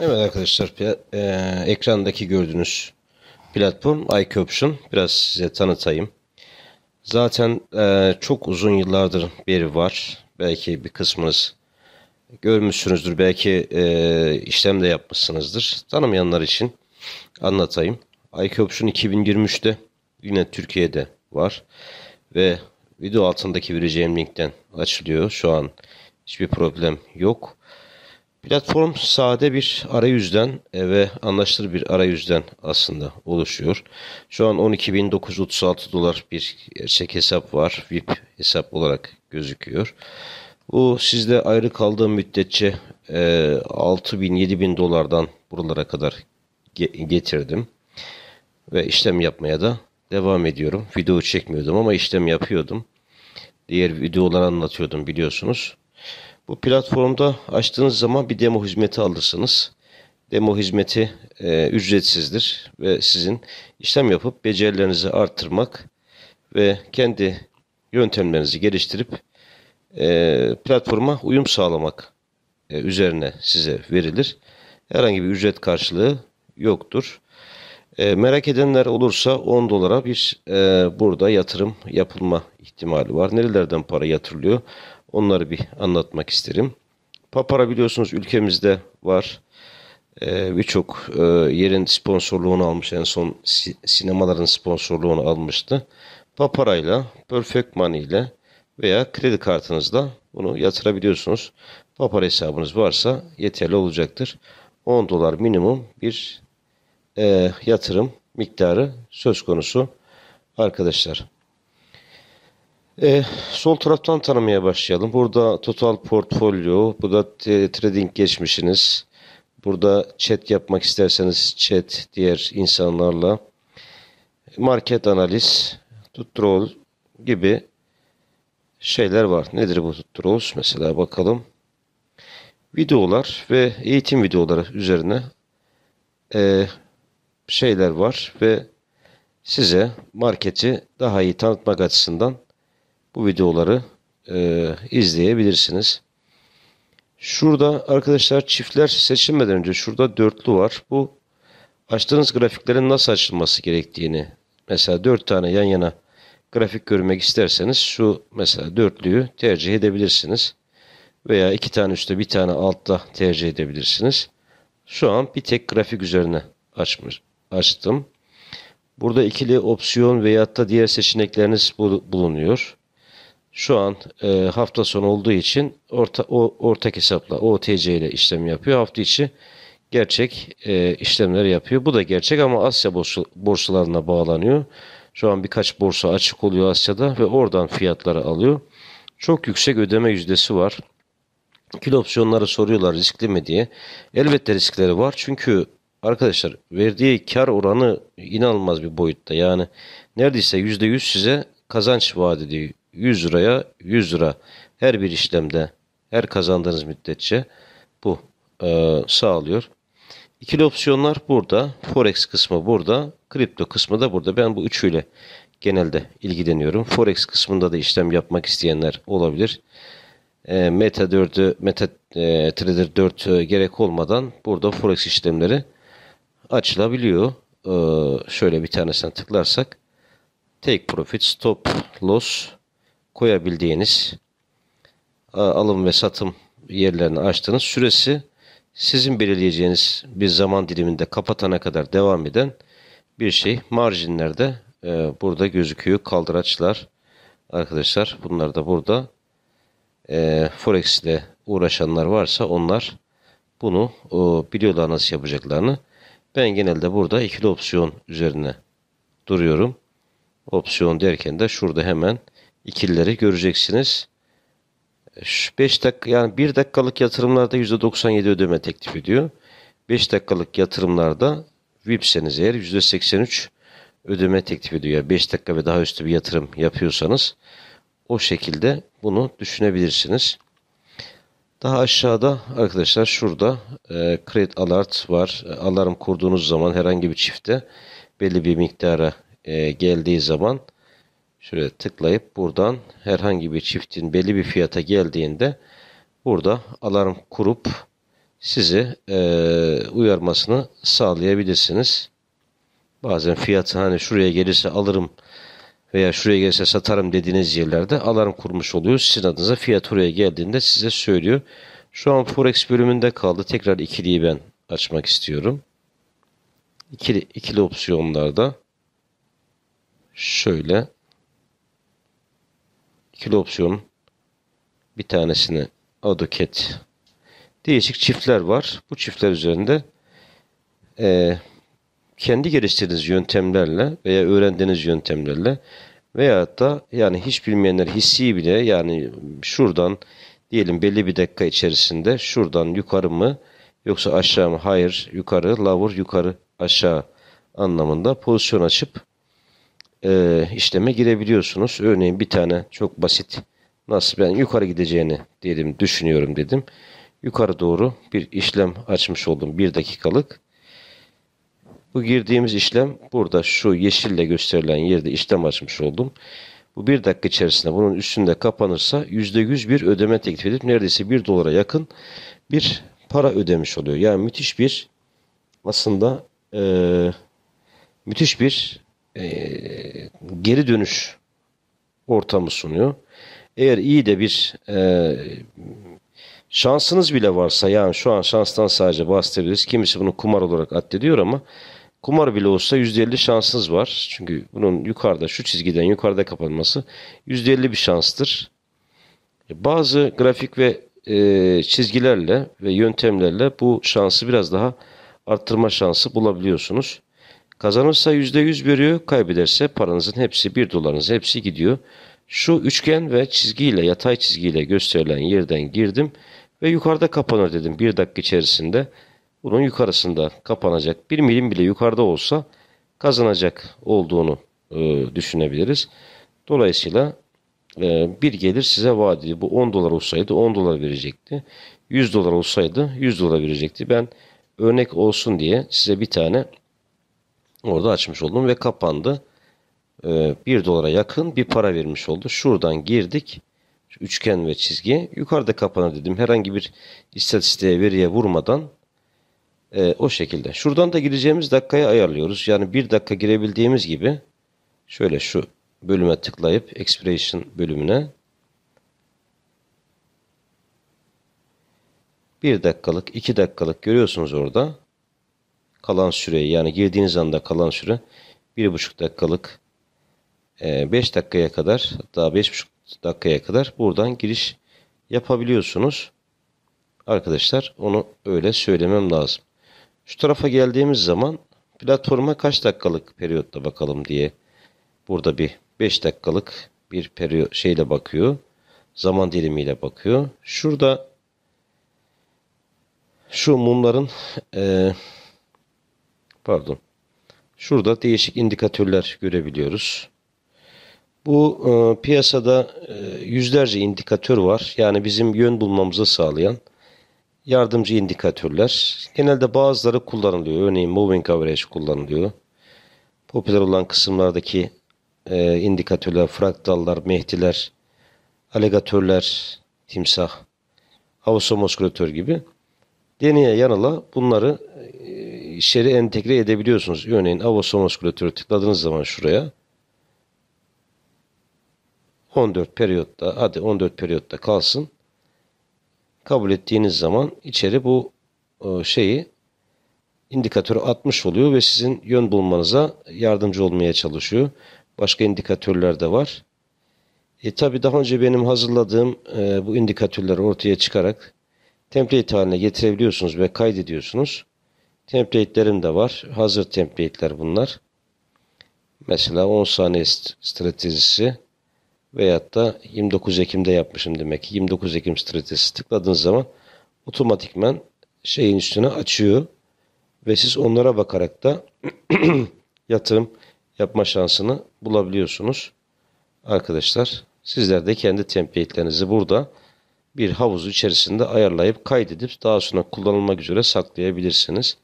Evet arkadaşlar e, ekrandaki gördüğünüz platform iCoption. Biraz size tanıtayım. Zaten e, çok uzun yıllardır beri var. Belki bir kısmınız görmüşsünüzdür. Belki e, işlem de yapmışsınızdır. Tanımayanlar için anlatayım. iCoption 2023'te yine Türkiye'de var. Ve video altındaki vereceğim linkten açılıyor. Şu an hiçbir problem yok. Platform sade bir arayüzden ve anlaşılır bir arayüzden aslında oluşuyor. Şu an 12.936 dolar bir gerçek hesap var. VIP hesap olarak gözüküyor. Bu sizde ayrı kaldığım müddetçe 6.000-7.000 e, dolardan buralara kadar getirdim. Ve işlem yapmaya da devam ediyorum. Video çekmiyordum ama işlem yapıyordum. Diğer videoları anlatıyordum biliyorsunuz. Bu platformda açtığınız zaman bir demo hizmeti alırsınız. Demo hizmeti e, ücretsizdir ve sizin işlem yapıp becerilerinizi arttırmak ve kendi yöntemlerinizi geliştirip e, platforma uyum sağlamak e, üzerine size verilir. Herhangi bir ücret karşılığı yoktur. E, merak edenler olursa 10 dolara bir e, burada yatırım yapılma ihtimali var. Nerelerden para yatırılıyor? Onları bir anlatmak isterim. Papara biliyorsunuz ülkemizde var. Ee, Birçok e, yerin sponsorluğunu almış. En son si sinemaların sponsorluğunu almıştı. Paparayla, Perfect Money ile veya kredi kartınızla bunu yatırabiliyorsunuz. Papara hesabınız varsa yeterli olacaktır. 10 dolar minimum bir e, yatırım miktarı söz konusu arkadaşlar. E, sol taraftan tanımaya başlayalım. Burada total portfolyo, burada trading geçmişiniz. Burada chat yapmak isterseniz chat diğer insanlarla. Market analiz, tutturol gibi şeyler var. Nedir bu tutturols? Mesela bakalım. Videolar ve eğitim videoları üzerine e, şeyler var ve size marketi daha iyi tanıtmak açısından bu videoları e, izleyebilirsiniz. Şurada arkadaşlar çiftler seçilmeden önce şurada dörtlü var. Bu açtığınız grafiklerin nasıl açılması gerektiğini mesela dört tane yan yana grafik görmek isterseniz şu mesela dörtlüyü tercih edebilirsiniz. Veya iki tane üstte bir tane altta tercih edebilirsiniz. Şu an bir tek grafik üzerine açmış, açtım. Burada ikili opsiyon veyahut da diğer seçenekleriniz bulunuyor şu an e, hafta sonu olduğu için orta, o, ortak hesapla OTC ile işlem yapıyor. Hafta içi gerçek e, işlemler yapıyor. Bu da gerçek ama Asya borsu, borsalarına bağlanıyor. Şu an birkaç borsa açık oluyor Asya'da ve oradan fiyatları alıyor. Çok yüksek ödeme yüzdesi var. Kil opsiyonları soruyorlar riskli mi diye. Elbette riskleri var. Çünkü arkadaşlar verdiği kar oranı inanılmaz bir boyutta. Yani neredeyse %100 size kazanç vaat ediyor 100 liraya 100 lira her bir işlemde her kazandığınız müddetçe bu e, sağlıyor. İkili opsiyonlar burada. Forex kısmı burada. Kripto kısmı da burada. Ben bu üçüyle genelde ilgileniyorum. Forex kısmında da işlem yapmak isteyenler olabilir. E, Meta 4'ü, Meta e, Trader 4 e, gerek olmadan burada Forex işlemleri açılabiliyor. E, şöyle bir tanesine tıklarsak. Take Profit, Stop Loss, koyabildiğiniz alım ve satım yerlerini açtığınız süresi sizin belirleyeceğiniz bir zaman diliminde kapatana kadar devam eden bir şey. Marjinlerde e, burada gözüküyor. Kaldıraçlar arkadaşlar bunlar da burada. E, Forex ile uğraşanlar varsa onlar bunu e, biliyorlar nasıl yapacaklarını. Ben genelde burada ikili opsiyon üzerine duruyorum. Opsiyon derken de şurada hemen ikilileri göreceksiniz. Şu 5 dakika yani 1 dakikalık yatırımlarda %97 ödeme teklif ediyor. 5 dakikalık yatırımlarda VIP'seniz eğer %83 ödeme teklif ediyor. Yani 5 dakika ve daha üstü bir yatırım yapıyorsanız o şekilde bunu düşünebilirsiniz. Daha aşağıda arkadaşlar şurada e, Create Alert var. E, alarm kurduğunuz zaman herhangi bir çifte belli bir miktara e, geldiği zaman şöyle tıklayıp buradan herhangi bir çiftin belli bir fiyata geldiğinde burada alarm kurup sizi e, uyarmasını sağlayabilirsiniz. Bazen fiyatı hani şuraya gelirse alırım veya şuraya gelirse satarım dediğiniz yerlerde alarm kurmuş oluyor. Sizin adınıza fiyat oraya geldiğinde size söylüyor. Şu an Forex bölümünde kaldı. Tekrar ikiliyi ben açmak istiyorum. İkili, ikili opsiyonlarda şöyle ikili opsiyon bir tanesini adoket. değişik çiftler var. Bu çiftler üzerinde e, kendi geliştirdiğiniz yöntemlerle veya öğrendiğiniz yöntemlerle veya da yani hiç bilmeyenler hissi bile yani şuradan diyelim belli bir dakika içerisinde şuradan yukarı mı yoksa aşağı mı hayır yukarı lavur yukarı aşağı anlamında pozisyon açıp e, işleme girebiliyorsunuz. Örneğin bir tane çok basit nasıl ben yukarı gideceğini dedim düşünüyorum dedim. Yukarı doğru bir işlem açmış oldum. Bir dakikalık. Bu girdiğimiz işlem burada şu yeşille gösterilen yerde işlem açmış oldum. Bu bir dakika içerisinde bunun üstünde kapanırsa %100 bir ödeme teklif edip neredeyse 1 dolara yakın bir para ödemiş oluyor. Yani müthiş bir aslında e, müthiş bir e, geri dönüş ortamı sunuyor. Eğer iyi de bir e, şansınız bile varsa yani şu an şanstan sadece bahsedebiliriz. Kimisi bunu kumar olarak addediyor ama kumar bile olsa %50 şansınız var. Çünkü bunun yukarıda şu çizgiden yukarıda kapanması %50 bir şanstır. E, bazı grafik ve e, çizgilerle ve yöntemlerle bu şansı biraz daha arttırma şansı bulabiliyorsunuz. Kazanırsa %100 veriyor, kaybederse paranızın hepsi, 1 dolarınız hepsi gidiyor. Şu üçgen ve çizgiyle, yatay çizgiyle gösterilen yerden girdim ve yukarıda kapanır dedim bir dakika içerisinde. Bunun yukarısında kapanacak. 1 milim bile yukarıda olsa kazanacak olduğunu e, düşünebiliriz. Dolayısıyla e, bir gelir size vaat Bu 10 dolar olsaydı 10 dolar verecekti. 100 dolar olsaydı 100 dolar verecekti. Ben örnek olsun diye size bir tane orada açmış oldum ve kapandı. Ee, 1 dolara yakın bir para vermiş oldu. Şuradan girdik. üçgen ve çizgi. Yukarıda kapanır dedim. Herhangi bir istatistiğe veriye vurmadan e, o şekilde. Şuradan da gireceğimiz dakikayı ayarlıyoruz. Yani 1 dakika girebildiğimiz gibi şöyle şu bölüme tıklayıp expiration bölümüne 1 dakikalık 2 dakikalık görüyorsunuz orada kalan süreyi yani girdiğiniz anda kalan süre 1,5 dakikalık 5 e, dakikaya kadar hatta 5,5 dakikaya kadar buradan giriş yapabiliyorsunuz. Arkadaşlar onu öyle söylemem lazım. Şu tarafa geldiğimiz zaman platforma kaç dakikalık periyotta bakalım diye burada bir 5 dakikalık bir periyot şeyle bakıyor. Zaman dilimiyle bakıyor. Şurada şu mumların e, Pardon. Şurada değişik indikatörler görebiliyoruz. Bu e, piyasada e, yüzlerce indikatör var. Yani bizim yön bulmamızı sağlayan yardımcı indikatörler. Genelde bazıları kullanılıyor. Örneğin moving average kullanılıyor. Popüler olan kısımlardaki e, indikatörler, fraktallar, mehdiler, alegatörler, timsah, havasomos gibi deneye yanıla bunları e, içeri entegre edebiliyorsunuz. Örneğin Avos muskülatörü tıkladığınız zaman şuraya 14 periyotta hadi 14 periyotta kalsın. Kabul ettiğiniz zaman içeri bu e, şeyi indikatörü atmış oluyor ve sizin yön bulmanıza yardımcı olmaya çalışıyor. Başka indikatörler de var. E tabi daha önce benim hazırladığım e, bu indikatörleri ortaya çıkarak template haline getirebiliyorsunuz ve kaydediyorsunuz. Template'lerim de var. Hazır template'ler bunlar. Mesela 10 saniye stratejisi veyahut da 29 Ekim'de yapmışım demek ki 29 Ekim stratejisi tıkladığınız zaman otomatikmen şeyin üstüne açıyor ve siz onlara bakarak da yatırım yapma şansını bulabiliyorsunuz. Arkadaşlar sizler de kendi template'lerinizi burada bir havuzu içerisinde ayarlayıp kaydedip daha sonra kullanılmak üzere saklayabilirsiniz.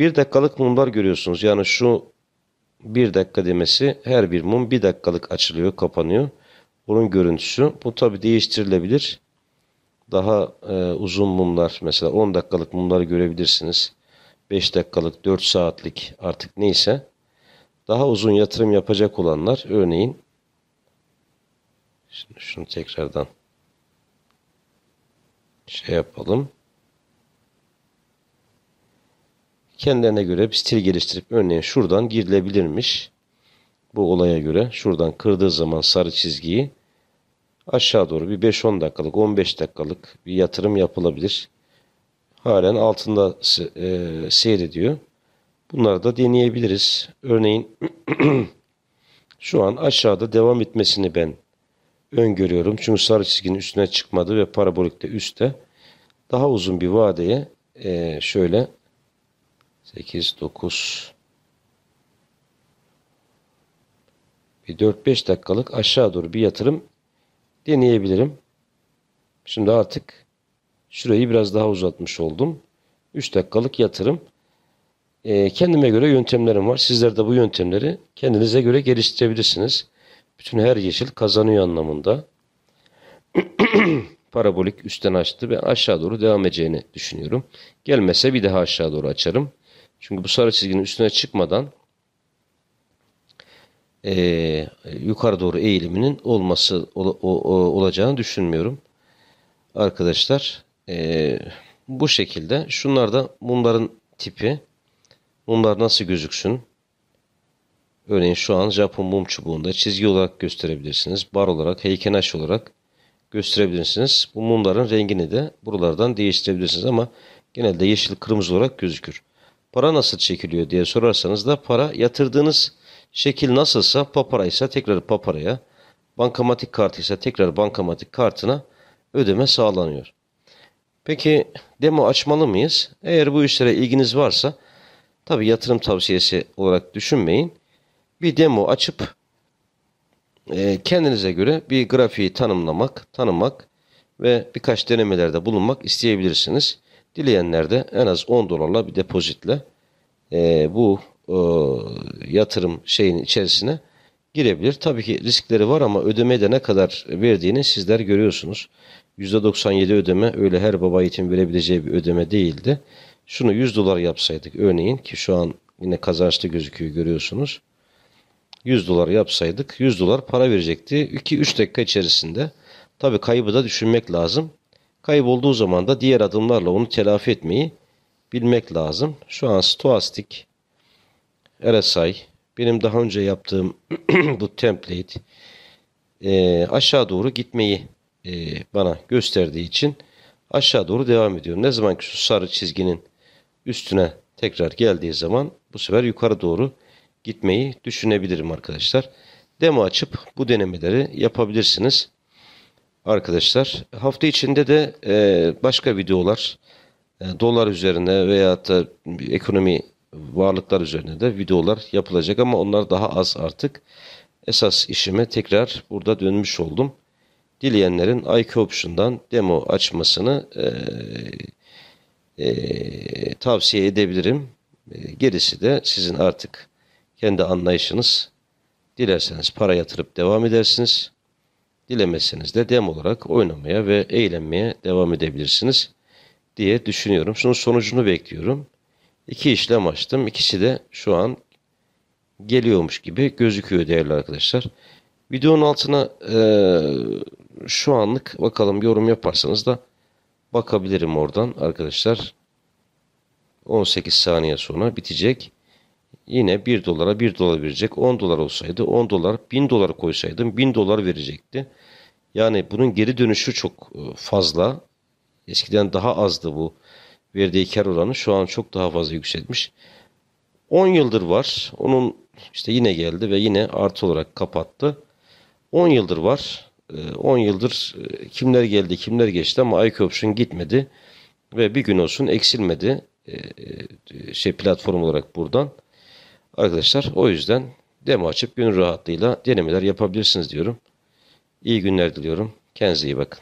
Bir dakikalık mumlar görüyorsunuz. Yani şu bir dakika demesi her bir mum bir dakikalık açılıyor, kapanıyor. Bunun görüntüsü. Bu tabi değiştirilebilir. Daha e, uzun mumlar mesela 10 dakikalık mumları görebilirsiniz. 5 dakikalık, 4 saatlik artık neyse. Daha uzun yatırım yapacak olanlar örneğin Şimdi şunu tekrardan şey yapalım. kendilerine göre bir stil geliştirip örneğin şuradan girilebilirmiş. Bu olaya göre şuradan kırdığı zaman sarı çizgiyi aşağı doğru bir 5-10 dakikalık 15 dakikalık bir yatırım yapılabilir. Halen altında e, seyrediyor. Bunları da deneyebiliriz. Örneğin şu an aşağıda devam etmesini ben öngörüyorum. Çünkü sarı çizginin üstüne çıkmadı ve parabolik de üstte. Daha uzun bir vadeye e, şöyle 8, 9 bir 4-5 dakikalık aşağı doğru bir yatırım deneyebilirim. Şimdi artık şurayı biraz daha uzatmış oldum. 3 dakikalık yatırım. E, kendime göre yöntemlerim var. Sizler de bu yöntemleri kendinize göre geliştirebilirsiniz. Bütün her yeşil kazanıyor anlamında. Parabolik üstten açtı. ve aşağı doğru devam edeceğini düşünüyorum. Gelmese bir daha aşağı doğru açarım. Çünkü bu sarı çizginin üstüne çıkmadan e, yukarı doğru eğiliminin olması o, o, o, olacağını düşünmüyorum. Arkadaşlar e, bu şekilde şunlar da mumların tipi. Mumlar nasıl gözüksün? Örneğin şu an Japon mum çubuğunda çizgi olarak gösterebilirsiniz. Bar olarak, heykenaş olarak gösterebilirsiniz. Bu mumların rengini de buralardan değiştirebilirsiniz ama genelde yeşil kırmızı olarak gözükür. Para nasıl çekiliyor diye sorarsanız da para yatırdığınız şekil nasılsa papara ise tekrar paparaya, bankamatik kartı ise tekrar bankamatik kartına ödeme sağlanıyor. Peki demo açmalı mıyız? Eğer bu işlere ilginiz varsa tabi yatırım tavsiyesi olarak düşünmeyin. Bir demo açıp e, kendinize göre bir grafiği tanımlamak, tanımak ve birkaç denemelerde bulunmak isteyebilirsiniz. Dileyenler de en az 10 dolarla bir depozitle e, bu e, yatırım şeyin içerisine girebilir. Tabii ki riskleri var ama ödemeye de ne kadar verdiğini sizler görüyorsunuz. %97 ödeme öyle her baba eğitim verebileceği bir ödeme değildi. Şunu 100 dolar yapsaydık örneğin ki şu an yine kazançlı gözüküyor görüyorsunuz. 100 dolar yapsaydık 100 dolar para verecekti. 2-3 dakika içerisinde tabi kaybı da düşünmek lazım. Kaybolduğu zaman da diğer adımlarla onu telafi etmeyi bilmek lazım. Şu an stoastik, RSI, benim daha önce yaptığım bu template e, aşağı doğru gitmeyi e, bana gösterdiği için aşağı doğru devam ediyor. Ne zaman ki şu sarı çizginin üstüne tekrar geldiği zaman bu sefer yukarı doğru gitmeyi düşünebilirim arkadaşlar. Demo açıp bu denemeleri yapabilirsiniz arkadaşlar. Hafta içinde de e, başka videolar e, dolar üzerine veya da ekonomi varlıklar üzerine de videolar yapılacak ama onlar daha az artık. Esas işime tekrar burada dönmüş oldum. Dileyenlerin IQ Option'dan demo açmasını e, e, tavsiye edebilirim. E, gerisi de sizin artık kendi anlayışınız. Dilerseniz para yatırıp devam edersiniz. Dilemezseniz de dem olarak oynamaya ve eğlenmeye devam edebilirsiniz diye düşünüyorum. Şunun sonucunu bekliyorum. İki işlem açtım. İkisi de şu an geliyormuş gibi gözüküyor değerli arkadaşlar. Videonun altına e, şu anlık bakalım yorum yaparsanız da bakabilirim oradan arkadaşlar. 18 saniye sonra bitecek yine 1 dolara 1 dolar verecek. 10 dolar olsaydı 10 dolar 1000 dolar koysaydım 1000 dolar verecekti. Yani bunun geri dönüşü çok e, fazla. Eskiden daha azdı bu verdiği kar oranı. Şu an çok daha fazla yükseltmiş. 10 yıldır var. Onun işte yine geldi ve yine artı olarak kapattı. 10 yıldır var. 10 e, yıldır e, kimler geldi kimler geçti ama IQ Option gitmedi. Ve bir gün olsun eksilmedi. Şey platform olarak buradan. Arkadaşlar o yüzden demo açıp gönül rahatlığıyla denemeler yapabilirsiniz diyorum. İyi günler diliyorum. Kendinize iyi bakın.